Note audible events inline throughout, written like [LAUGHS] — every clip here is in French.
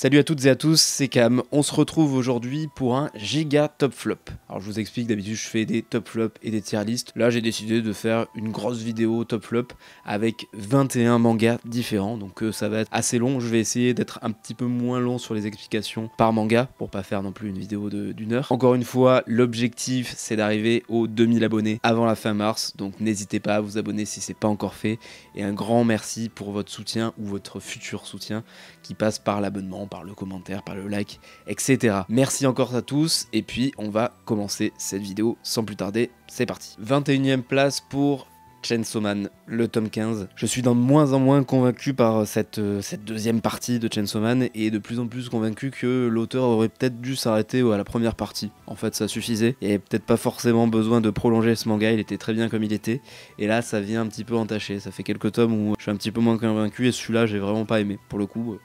Salut à toutes et à tous, c'est Cam. On se retrouve aujourd'hui pour un giga top flop. Alors je vous explique, d'habitude je fais des top flop et des tier list. Là j'ai décidé de faire une grosse vidéo top flop avec 21 mangas différents. Donc euh, ça va être assez long. Je vais essayer d'être un petit peu moins long sur les explications par manga pour pas faire non plus une vidéo d'une heure. Encore une fois, l'objectif c'est d'arriver aux 2000 abonnés avant la fin mars. Donc n'hésitez pas à vous abonner si c'est pas encore fait. Et un grand merci pour votre soutien ou votre futur soutien qui passe par l'abonnement par le commentaire, par le like, etc. Merci encore à tous, et puis on va commencer cette vidéo sans plus tarder, c'est parti. 21ème place pour Chainsaw Man, le tome 15. Je suis de moins en moins convaincu par euh, cette, euh, cette deuxième partie de Chainsaw Man et de plus en plus convaincu que l'auteur aurait peut-être dû s'arrêter euh, à la première partie. En fait, ça suffisait. et peut-être pas forcément besoin de prolonger ce manga, il était très bien comme il était. Et là, ça vient un petit peu entaché. Ça fait quelques tomes où je suis un petit peu moins convaincu et celui-là, j'ai vraiment pas aimé. Pour le coup,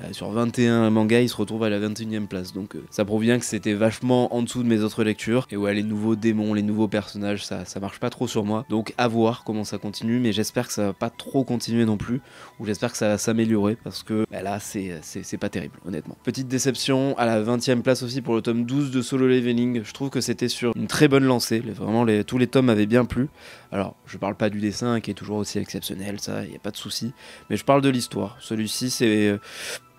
euh, sur 21 mangas, il se retrouve à la 21e place. Donc euh, ça prouve bien que c'était vachement en dessous de mes autres lectures. Et ouais, les nouveaux démons, les nouveaux personnages, ça, ça marche pas trop sur moi. Donc à voir comment ça continue, mais j'espère que ça va pas trop continuer non plus. Ou j'espère que ça va s'améliorer parce que bah là, euh, c'est pas terrible, honnêtement. Petite déception à la 20e place aussi pour le tome 12 de Solo Leveling. Je trouve que c'était sur une très bonne lancée. Vraiment, les, tous les tomes avaient bien plu. Alors, je parle pas du dessin qui est toujours aussi exceptionnel, ça, y a pas de souci. Mais je parle de l'histoire. Celui-ci, c'est.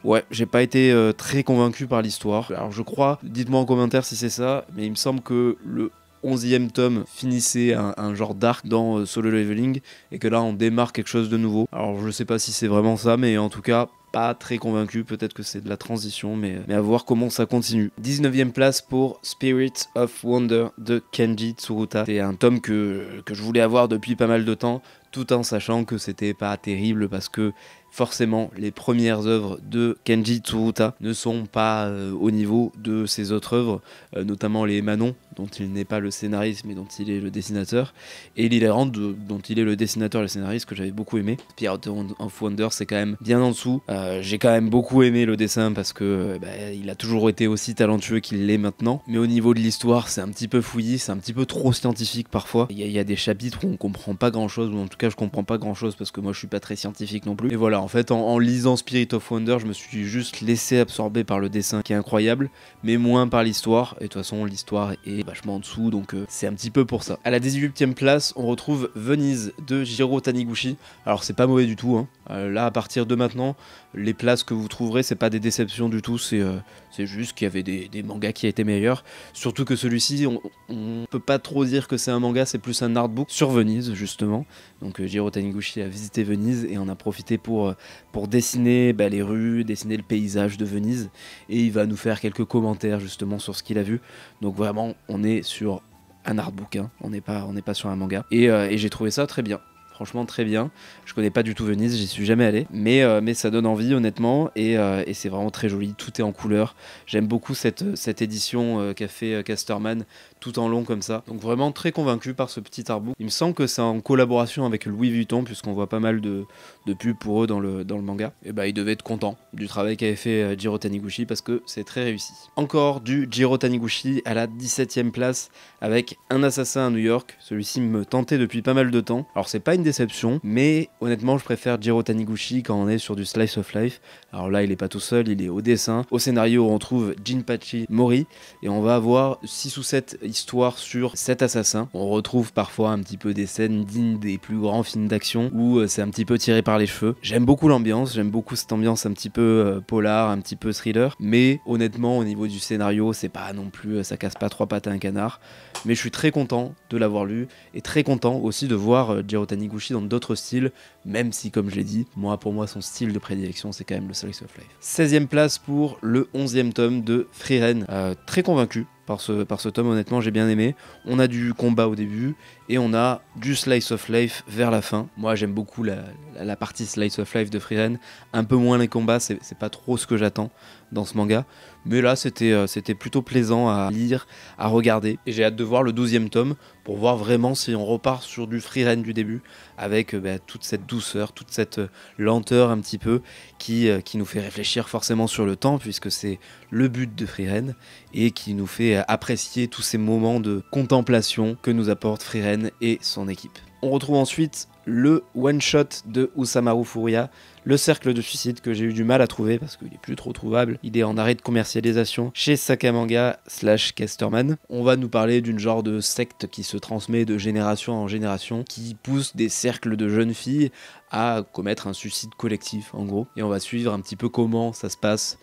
Ouais, j'ai pas été euh, très convaincu par l'histoire. Alors je crois, dites-moi en commentaire si c'est ça, mais il me semble que le 11e tome finissait un, genre d'arc dans euh, Solo Leveling et que là on démarre quelque chose de nouveau. Alors je sais pas si c'est vraiment ça, mais en tout cas pas très convaincu, peut-être que c'est de la transition, mais, mais à voir comment ça continue. 19 e place pour Spirit of Wonder de Kenji Tsuruta. C'est un tome que, que je voulais avoir depuis pas mal de temps, tout en sachant que c'était pas terrible parce que forcément les premières œuvres de Kenji Tsuruta ne sont pas euh, au niveau de ses autres œuvres, euh, notamment les Manon dont il n'est pas le scénariste mais dont il est le dessinateur, et Lily Rand dont il est le dessinateur et le scénariste que j'avais beaucoup aimé. Spirit of Wonder c'est quand même bien en dessous. Euh, j'ai quand même beaucoup aimé le dessin parce que euh, bah, il a toujours été aussi talentueux qu'il l'est maintenant, mais au niveau de l'histoire c'est un petit peu fouillis, c'est un petit peu trop scientifique parfois. Il y, a des chapitres où on comprend pas grand chose, ou en tout cas je comprends pas grand chose parce que moi je suis pas très scientifique non plus. Et voilà, en fait en lisant Spirit of Wonder je me suis juste laissé absorber par le dessin qui est incroyable, mais moins par l'histoire. Et de toute façon l'histoire est vachement en dessous, donc euh, c'est un petit peu pour ça. À la 18ème place, on retrouve Venise de Jiro Taniguchi. Alors c'est pas mauvais du tout, hein. Euh, là, à partir de maintenant, les places que vous trouverez, c'est pas des déceptions du tout, c'est euh, juste qu'il y avait des, mangas qui étaient meilleurs. Surtout que celui-ci, on, ne peut pas trop dire que c'est un manga, c'est plus un artbook sur Venise, justement. Donc euh, Jiro Taniguchi a visité Venise et en a profité pour, pour dessiner bah, les rues, dessiner le paysage de Venise. Et il va nous faire quelques commentaires, justement, sur ce qu'il a vu. Donc vraiment, on est sur un artbook, hein. on n'est pas, pas sur un manga. et j'ai trouvé ça très bien franchement très bien. Je connais pas du tout Venise, j'y suis jamais allé, mais, euh, mais ça donne envie honnêtement euh, et, c'est vraiment très joli, tout est en couleur. J'aime beaucoup cette, euh, cette édition qu'a fait Casterman tout en long comme ça. Donc vraiment très convaincu par ce petit artbook. Il me semble que c'est en collaboration avec Louis Vuitton puisqu'on voit pas mal de, de pubs pour eux dans le, dans le manga. Et ben il devait être content du travail qu'avait fait Jiro Taniguchi parce que c'est très réussi. Encore du Jiro Taniguchi à la 17 e place avec Un assassin à New York. Celui-ci me tentait depuis pas mal de temps. Alors c'est pas une mais honnêtement, je préfère Jiro Taniguchi quand on est sur du slice of life. Alors là, il est pas tout seul, il est au dessin. Au scénario, on trouve Jinpachi Mori et on va avoir 6 ou 7 histoires sur cet assassin. On retrouve parfois un petit peu des scènes dignes des plus grands films d'action où euh, c'est un petit peu tiré par les cheveux. J'aime beaucoup l'ambiance, j'aime beaucoup cette ambiance un petit peu euh, polar, un petit peu thriller, mais honnêtement, au niveau du scénario, c'est pas non plus, euh, ça casse pas trois pattes à un canard. Mais je suis très content de l'avoir lu et très content aussi de voir Jiro Taniguchi dans d'autres styles, même si, comme je l'ai dit, moi pour moi son style de prédilection c'est quand même le Slice of Life. 16 e place pour le 11 e tome de Freeren, euh, très convaincu par ce, par ce tome, honnêtement, j'ai bien aimé. On a du combat au début et on a du slice of life vers la fin. Moi, j'aime beaucoup la, partie slice of life de Freeren. Un peu moins les combats, c'est pas trop ce que j'attends dans ce manga. Mais là, c'était, euh, c'était plutôt plaisant à lire, à regarder. Et j'ai hâte de voir le 12 tome pour voir vraiment si on repart sur du free du début, avec euh, bah, toute cette douceur, toute cette euh, lenteur un petit peu, qui, qui nous fait réfléchir forcément sur le temps, puisque c'est le but de free et qui nous fait apprécier tous ces moments de contemplation que nous apporte Free et son équipe. On retrouve ensuite le one-shot de Usamaru Furia, le cercle de suicide que j'ai eu du mal à trouver parce qu'il est plus trop trouvable. Il est en arrêt de commercialisation chez Sakamanga slash Casterman. On va nous parler d'une genre de secte qui se transmet de génération en génération, qui pousse des cercles de jeunes filles à commettre un suicide collectif en gros. Et on va suivre un petit peu comment ça se passe,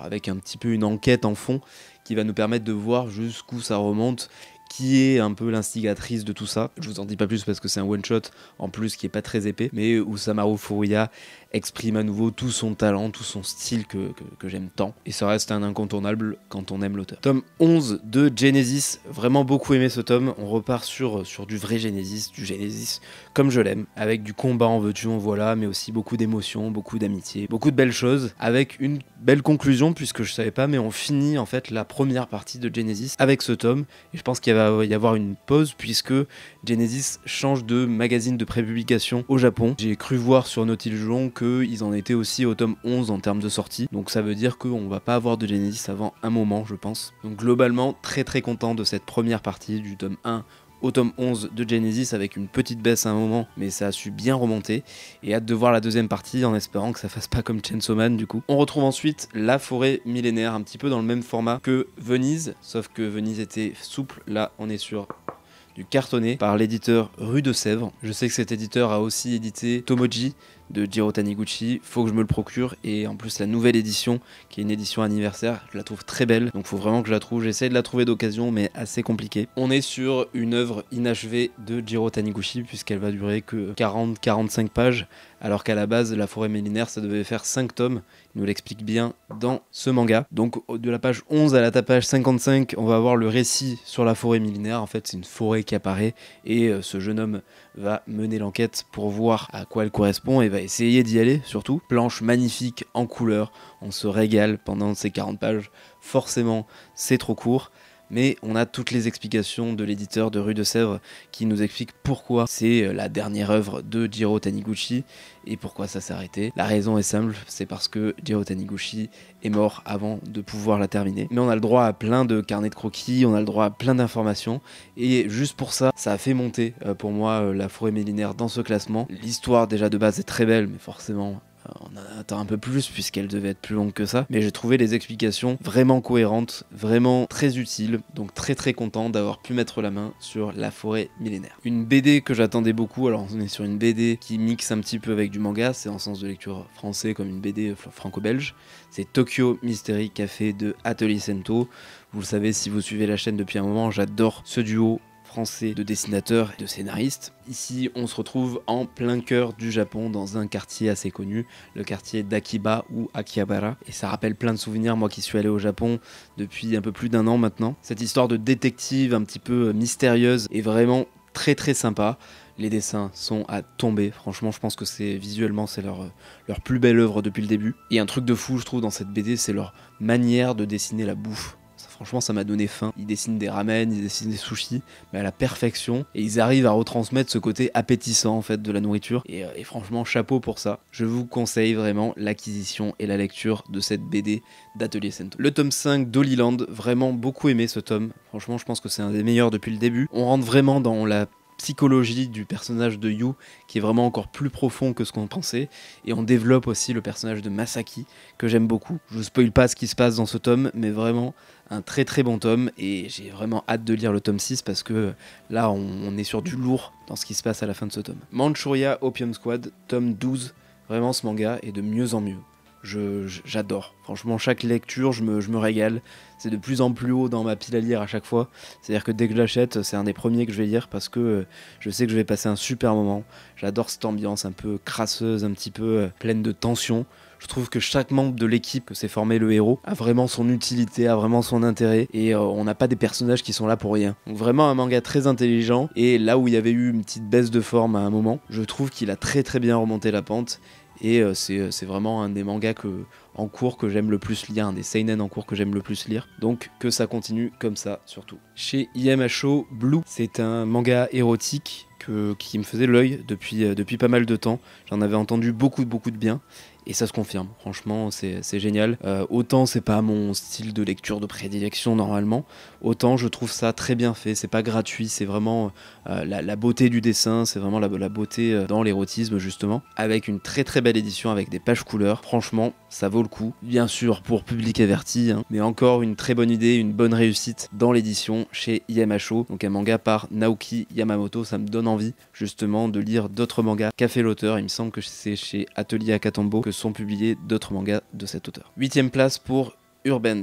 avec un petit peu une enquête en fond qui va nous permettre de voir jusqu'où ça remonte qui est un peu l'instigatrice de tout ça. Je vous en dis pas plus parce que c'est un one shot en plus qui est pas très épais, mais Usamaru Furuya exprime à nouveau tout son talent, tout son style que, que, j'aime tant. Et ça reste un incontournable quand on aime l'auteur. Tome 11 de Genesis, vraiment beaucoup aimé ce tome. On repart sur, sur du vrai Genesis, du Genesis comme je l'aime, avec du combat en veux-tu, en voilà, mais aussi beaucoup d'émotions, beaucoup d'amitié, beaucoup de belles choses, avec une belle conclusion puisque je savais pas, mais on finit en fait la première partie de Genesis avec ce tome. Et je pense qu'il va y avoir une pause puisque Genesis change de magazine de prépublication au Japon. J'ai cru voir sur Nautilus que ils en étaient aussi au tome 11 en termes de sortie. Donc ça veut dire qu'on va pas avoir de Genesis avant un moment, je pense. Donc globalement, très très content de cette première partie du tome 1 au tome 11 de Genesis avec une petite baisse à un moment, mais ça a su bien remonter. Et hâte de voir la deuxième partie en espérant que ça fasse pas comme Chainsaw Man du coup. On retrouve ensuite la forêt millénaire, un petit peu dans le même format que Venise, sauf que Venise était souple. Là, on est sur du cartonné par l'éditeur Rue de Sèvres. Je sais que cet éditeur a aussi édité Tomoji, de Jiro Taniguchi, faut que je me le procure et en plus la nouvelle édition qui est une édition anniversaire, je la trouve très belle donc faut vraiment que je la trouve, j'essaie de la trouver d'occasion mais assez compliqué. On est sur une œuvre inachevée de Jiro Taniguchi puisqu'elle va durer que 40-45 pages alors qu'à la base, La forêt millénaire, ça devait faire 5 tomes. Il nous l'explique bien dans ce manga. Donc, de la page 11 à la page 55, on va avoir le récit sur la forêt millénaire. En fait, c'est une forêt qui apparaît et euh, ce jeune homme va mener l'enquête pour voir à quoi elle correspond et va essayer d'y aller surtout. Planche magnifique en couleur, on se régale pendant ces 40 pages. Forcément, c'est trop court mais on a toutes les explications de l'éditeur de Rue de Sèvres qui nous explique pourquoi c'est euh, la dernière œuvre de Jiro Taniguchi et pourquoi ça s'est arrêté. La raison est simple, c'est parce que Jiro Taniguchi est mort avant de pouvoir la terminer. Mais on a le droit à plein de carnets de croquis, on a le droit à plein d'informations et juste pour ça, ça a fait monter euh, pour moi euh, la forêt millénaire dans ce classement. L'histoire déjà de base est très belle, mais forcément on attend un peu plus puisqu'elle devait être plus longue que ça. Mais j'ai trouvé les explications vraiment cohérentes, vraiment très utiles. Donc très très content d'avoir pu mettre la main sur La forêt millénaire. Une BD que j'attendais beaucoup. Alors on est sur une BD qui mixe un petit peu avec du manga. C'est en sens de lecture français comme une BD franco-belge. C'est Tokyo Mystery Café de Atelier Sento. Vous le savez si vous suivez la chaîne depuis un moment, j'adore ce duo de dessinateurs et de scénaristes. Ici, on se retrouve en plein cœur du Japon, dans un quartier assez connu, le quartier d'Akiba ou Akihabara. Et ça rappelle plein de souvenirs, moi qui suis allé au Japon depuis un peu plus d'un an maintenant. Cette histoire de détective un petit peu mystérieuse est vraiment très très sympa. Les dessins sont à tomber. Franchement, je pense que c'est visuellement c'est leur, leur plus belle œuvre depuis le début. Et un truc de fou, je trouve, dans cette BD, c'est leur manière de dessiner la bouffe. Franchement, ça m'a donné faim. Ils dessinent des ramen, ils dessinent des sushis, mais à la perfection. Et ils arrivent à retransmettre ce côté appétissant en fait de la nourriture. Et, euh, franchement, chapeau pour ça. Je vous conseille vraiment l'acquisition et la lecture de cette BD d'Atelier Sento. Le tome 5 d'Hollyland, vraiment beaucoup aimé ce tome. Franchement, je pense que c'est un des meilleurs depuis le début. On rentre vraiment dans la psychologie du personnage de Yu qui est vraiment encore plus profond que ce qu'on pensait et on développe aussi le personnage de Masaki que j'aime beaucoup. Je vous spoil pas ce qui se passe dans ce tome mais vraiment un très très bon tome et j'ai vraiment hâte de lire le tome 6 parce que là on, on, est sur du lourd dans ce qui se passe à la fin de ce tome. Manchuria Opium Squad, tome 12, vraiment ce manga est de mieux en mieux j'adore. Franchement, chaque lecture, je me, régale. C'est de plus en plus haut dans ma pile à lire à chaque fois. C'est-à-dire que dès que j'achète, c'est un des premiers que je vais lire parce que euh, je sais que je vais passer un super moment. J'adore cette ambiance un peu crasseuse, un petit peu euh, pleine de tension. Je trouve que chaque membre de l'équipe que s'est formé le héros a vraiment son utilité, a vraiment son intérêt, et euh, on n'a pas des personnages qui sont là pour rien. Donc vraiment un manga très intelligent, et là où il y avait eu une petite baisse de forme à un moment, je trouve qu'il a très très bien remonté la pente, et euh, euh, c'est vraiment un des mangas que, en cours que j'aime le plus lire, un des seinen en cours que j'aime le plus lire. Donc que ça continue comme ça surtout. Chez IMHO, Blue, c'est un manga érotique qui me faisait l'œil depuis, euh, depuis pas mal de temps. J'en avais entendu beaucoup, beaucoup de bien. Et ça se confirme, franchement, c'est génial. Euh, autant c'est pas mon style de lecture de prédilection normalement, autant je trouve ça très bien fait. C'est pas gratuit, c'est vraiment euh, la, beauté du dessin, c'est vraiment la, la beauté dans l'érotisme justement. Avec une très très belle édition, avec des pages couleurs, franchement, ça vaut le coup. Bien sûr, pour public averti, hein. mais encore une très bonne idée, une bonne réussite dans l'édition chez IMHO. Donc un manga par Naoki Yamamoto, ça me donne envie justement de lire d'autres mangas qu'a fait l'auteur. Il me semble que c'est chez Atelier Akatambo que sont publiés d'autres mangas de cet auteur. Huitième place pour Urbans.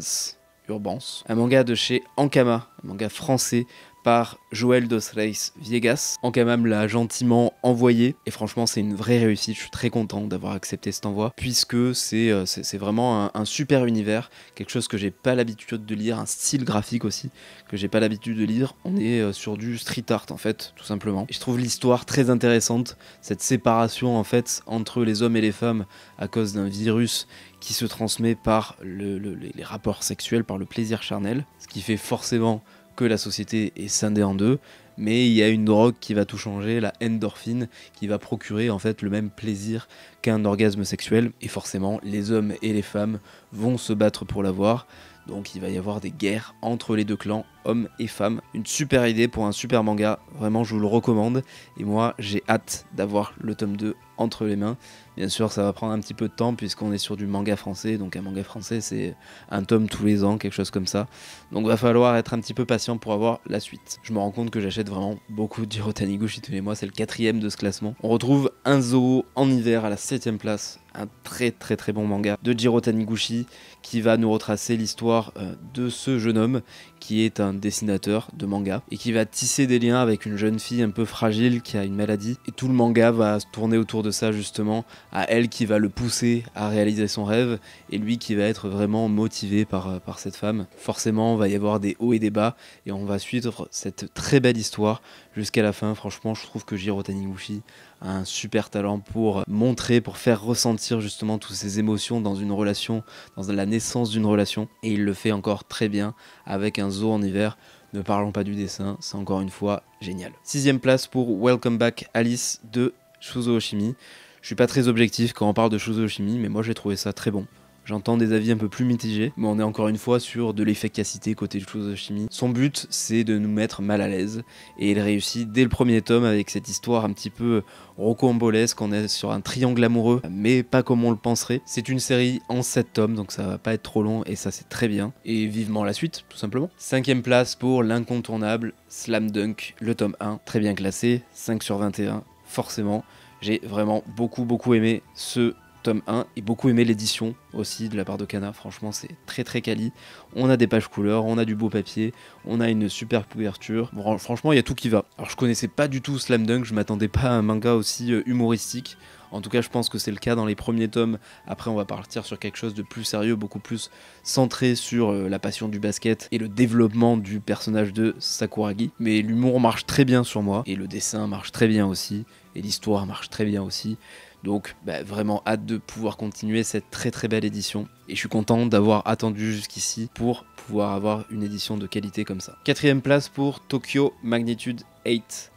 Urbans un manga de chez Ankama, un manga français par Joël Dos Reis Viegas. Ankama même l'a gentiment envoyé et franchement c'est une vraie réussite, je suis très content d'avoir accepté cet envoi puisque c'est euh, vraiment un, super univers, quelque chose que j'ai pas l'habitude de lire, un style graphique aussi que j'ai pas l'habitude de lire. On est euh, sur du street art en fait, tout simplement. Et je trouve l'histoire très intéressante, cette séparation en fait entre les hommes et les femmes à cause d'un virus qui se transmet par les rapports sexuels, par le plaisir charnel, ce qui fait forcément que la société est scindée en deux, mais il y a une drogue qui va tout changer, la endorphine, qui va procurer en fait le même plaisir qu'un orgasme sexuel, et forcément les hommes et les femmes vont se battre pour l'avoir, donc il va y avoir des guerres entre les deux clans, hommes et femmes. Une super idée pour un super manga, vraiment je vous le recommande. Et moi j'ai hâte d'avoir le tome 2 entre les mains. Bien sûr ça va prendre un petit peu de temps puisqu'on est sur du manga français, donc un manga français c'est un tome tous les ans, quelque chose comme ça. Donc va falloir être un petit peu patient pour avoir la suite. Je me rends compte que j'achète vraiment beaucoup de jirotani tous les mois, c'est le quatrième de ce classement. On retrouve un zoo en hiver à la septième place un très très très bon manga de Jiro Taniguchi qui va nous retracer l'histoire euh, de ce jeune homme qui est un dessinateur de manga et qui va tisser des liens avec une jeune fille un peu fragile qui a une maladie. Et tout le manga va tourner autour de ça justement, à elle qui va le pousser à réaliser son rêve et lui qui va être vraiment motivé par, par cette femme. Forcément, on va y avoir des hauts et des bas et on va suivre cette très belle histoire jusqu'à la fin. Franchement, je trouve que Jiro Taniguchi un super talent pour montrer, pour faire ressentir justement toutes ces émotions dans une relation, dans la naissance d'une relation. Et il le fait encore très bien avec un zoo en hiver. Ne parlons pas du dessin, c'est encore une fois génial. Sixième place pour Welcome Back Alice de Shuzo Oshimi. Je suis pas très objectif quand on parle de Shuzo Oshimi, mais moi j'ai trouvé ça très bon. J'entends des avis un peu plus mitigés, mais on est encore une fois sur de l'efficacité côté de de chimie. Son but, c'est de nous mettre mal à l'aise, et il réussit dès le premier tome avec cette histoire un petit peu rocambolesque. On est sur un triangle amoureux, mais pas comme on le penserait. C'est une série en 7 tomes, donc ça va pas être trop long, et ça c'est très bien. Et vivement la suite, tout simplement. Cinquième place pour l'incontournable Slam Dunk, le tome 1, très bien classé, 5 sur 21, forcément. J'ai vraiment beaucoup beaucoup aimé ce tome 1. Et beaucoup aimé l'édition aussi de la part de Kana. Franchement, c'est très très quali. On a des pages couleurs, on a du beau papier, on a une super couverture. franchement, il y a tout qui va. Alors, je connaissais pas du tout Slam Dunk, je m'attendais pas à un manga aussi euh, humoristique. En tout cas, je pense que c'est le cas dans les premiers tomes. Après, on va partir sur quelque chose de plus sérieux, beaucoup plus centré sur euh, la passion du basket et le développement du personnage de Sakuragi. Mais l'humour marche très bien sur moi, et le dessin marche très bien aussi, et l'histoire marche très bien aussi. Donc bah, vraiment hâte de pouvoir continuer cette très très belle édition. Et je suis content d'avoir attendu jusqu'ici pour pouvoir avoir une édition de qualité comme ça. Quatrième place pour Tokyo Magnitude 8.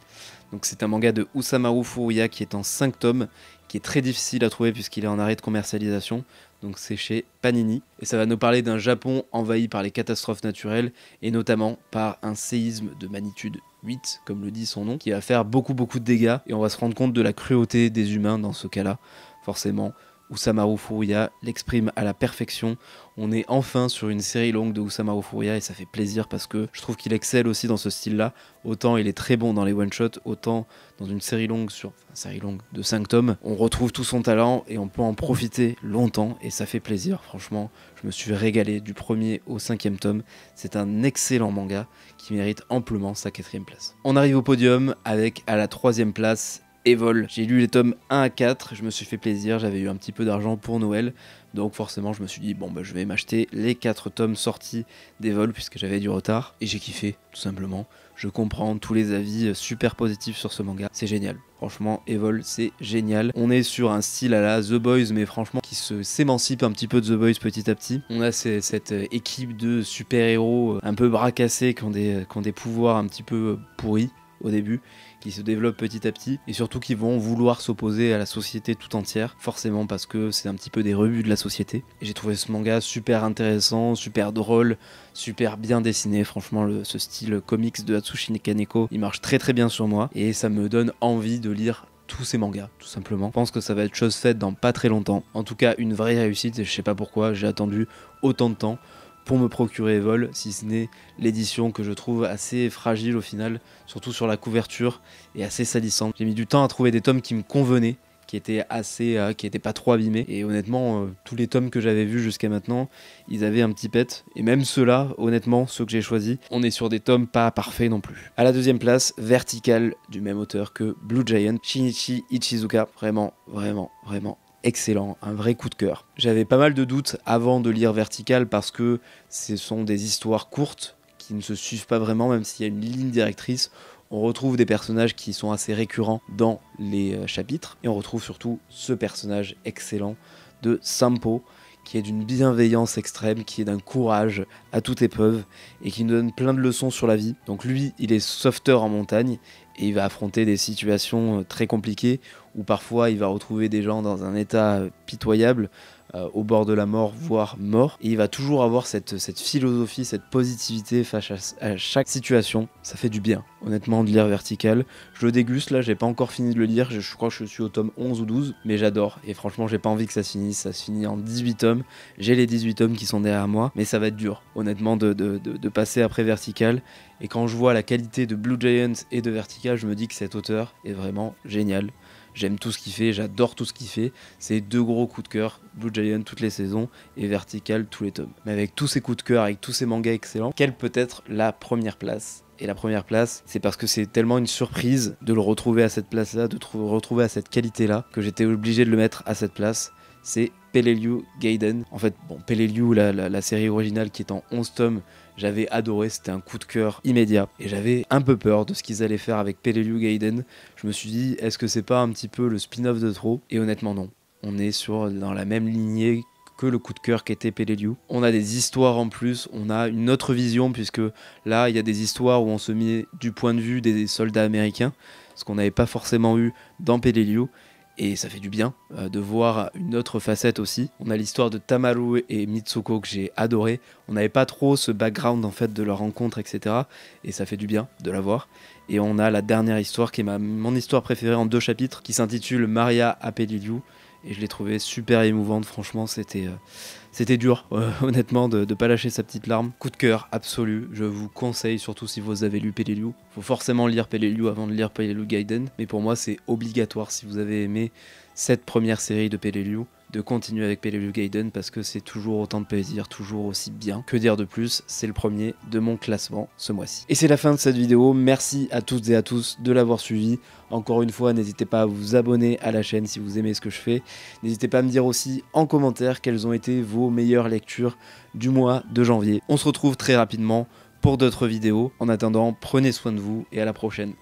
Donc c'est un manga de Usamaru Furuya qui est en 5 tomes, qui est très difficile à trouver puisqu'il est en arrêt de commercialisation. Donc c'est chez Panini. Et ça va nous parler d'un Japon envahi par les catastrophes naturelles et notamment par un séisme de magnitude comme le dit son nom, qui va faire beaucoup beaucoup de dégâts et on va se rendre compte de la cruauté des humains dans ce cas-là, forcément. Oussama Furuya l'exprime à la perfection. On est enfin sur une série longue de Oussama Furuya et ça fait plaisir parce que je trouve qu'il excelle aussi dans ce style-là. Autant il est très bon dans les one-shots, autant dans une série longue sur une série longue de 5 tomes, on retrouve tout son talent et on peut en profiter longtemps et ça fait plaisir. Franchement, je me suis régalé du premier au cinquième tome. C'est un excellent manga qui mérite amplement sa quatrième place. On arrive au podium avec à la troisième place Evol. J'ai lu les tomes 1 à 4, je me suis fait plaisir, j'avais eu un petit peu d'argent pour Noël, donc forcément je me suis dit bon bah je vais m'acheter les 4 tomes sortis d'Evol puisque j'avais du retard, et j'ai kiffé tout simplement. Je comprends tous les avis super positifs sur ce manga, c'est génial. Franchement, Evol, c'est génial. On est sur un style à la The Boys, mais franchement, qui se s'émancipe un petit peu de The Boys petit à petit. On a cette équipe de super-héros un peu bracassés qui des, qui ont des pouvoirs un petit peu pourris au début se développent petit à petit et surtout qui vont vouloir s'opposer à la société tout entière, forcément parce que c'est un petit peu des revues de la société. J'ai trouvé ce manga super intéressant, super drôle, super bien dessiné. Franchement, ce style comics de Hatsushi Kaneko, il marche très très bien sur moi et ça me donne envie de lire tous ces mangas, tout simplement. Je pense que ça va être chose faite dans pas très longtemps. En tout cas, une vraie réussite, je sais pas pourquoi j'ai attendu autant de temps pour me procurer vol, si ce n'est l'édition que je trouve assez fragile au final, surtout sur la couverture et assez salissante. J'ai mis du temps à trouver des tomes qui me convenaient, qui étaient assez, euh, qui étaient pas trop abîmés. Et honnêtement, euh, tous les tomes que j'avais vus jusqu'à maintenant, ils avaient un petit pet. Et même ceux-là, honnêtement, ceux que j'ai choisis, on est sur des tomes pas parfaits non plus. À la deuxième place, Vertical, du même auteur que Blue Giant, Shinichi Ichizuka. Vraiment, vraiment, vraiment excellent, un vrai coup de cœur. J'avais pas mal de doutes avant de lire Vertical parce que ce sont des histoires courtes qui ne se suivent pas vraiment, même s'il y a une ligne directrice. On retrouve des personnages qui sont assez récurrents dans les euh, chapitres et on retrouve surtout ce personnage excellent de Sampo qui est d'une bienveillance extrême, qui est d'un courage à toute épreuve et qui nous donne plein de leçons sur la vie. Donc lui, il est sauveteur en montagne et il va affronter des situations euh, très compliquées où parfois il va retrouver des gens dans un état euh, pitoyable, euh, au bord de la mort, voire mort. Et il va toujours avoir cette, philosophie, cette positivité face à, chaque situation. Ça fait du bien, honnêtement, de lire Vertical. Je le déguste, là, j'ai pas encore fini de le lire. Je, crois que je suis au tome 11 ou 12, mais j'adore. Et franchement, j'ai pas envie que ça se finisse. Ça se finit en 18 tomes. J'ai les 18 tomes qui sont derrière moi, mais ça va être dur, honnêtement, de, passer après Vertical. Et quand je vois la qualité de Blue Giant et de Vertical, je me dis que cet auteur est vraiment génial. J'aime tout ce qu'il fait, j'adore tout ce qu'il fait. C'est deux gros coups de cœur, Blue Giant toutes les saisons et Vertical tous les tomes. Mais avec tous ces coups de cœur, avec tous ces mangas excellents, quelle peut être la première place et la première place, c'est parce que c'est tellement une surprise de le retrouver à cette place-là, de le retrouver à cette qualité-là, que j'étais obligé de le mettre à cette place. C'est Peleliu Gaiden. En fait, bon, Peleliu, la, série originale qui est en 11 tomes, j'avais adoré, c'était un coup de cœur immédiat. Et j'avais un peu peur de ce qu'ils allaient faire avec Peleliu Gaiden. Je me suis dit, est-ce que c'est pas un petit peu le spin-off de trop Et honnêtement, non. On est sur, dans la même lignée que le coup de cœur qu'était Peleliu. On a des histoires en plus, on a une autre vision, puisque là, il y a des histoires où on se met du point de vue des soldats américains, ce qu'on n'avait pas forcément eu dans Peleliu et ça fait du bien euh, de voir une autre facette aussi. On a l'histoire de Tamaru et Mitsuko que j'ai adoré. On n'avait pas trop ce background en fait de leur rencontre, etc. Et ça fait du bien de la voir. Et on a la dernière histoire qui est mon histoire préférée en deux chapitres qui s'intitule Maria Apelidiu. Et je l'ai trouvée super émouvante, franchement, c'était. Euh, c'était dur, [LAUGHS] honnêtement, de ne pas lâcher sa petite larme. Coup de cœur absolu, je vous conseille, surtout si vous avez lu Peleliu. Faut forcément lire Peleliu avant de lire Peleliu Gaiden, mais pour moi c'est obligatoire si vous avez aimé cette première série de Peleliu de continuer avec Peleliu Gaiden parce que c'est toujours autant de plaisir, toujours aussi bien. Que dire de plus C'est le premier de mon classement ce mois-ci. Et c'est la fin de cette vidéo. Merci à toutes et à tous de l'avoir suivi. Encore une fois, n'hésitez pas à vous abonner à la chaîne si vous aimez ce que je fais. N'hésitez pas à me dire aussi en commentaire quelles ont été vos meilleures lectures du mois de janvier. On se retrouve très rapidement pour d'autres vidéos. En attendant, prenez soin de vous et à la prochaine.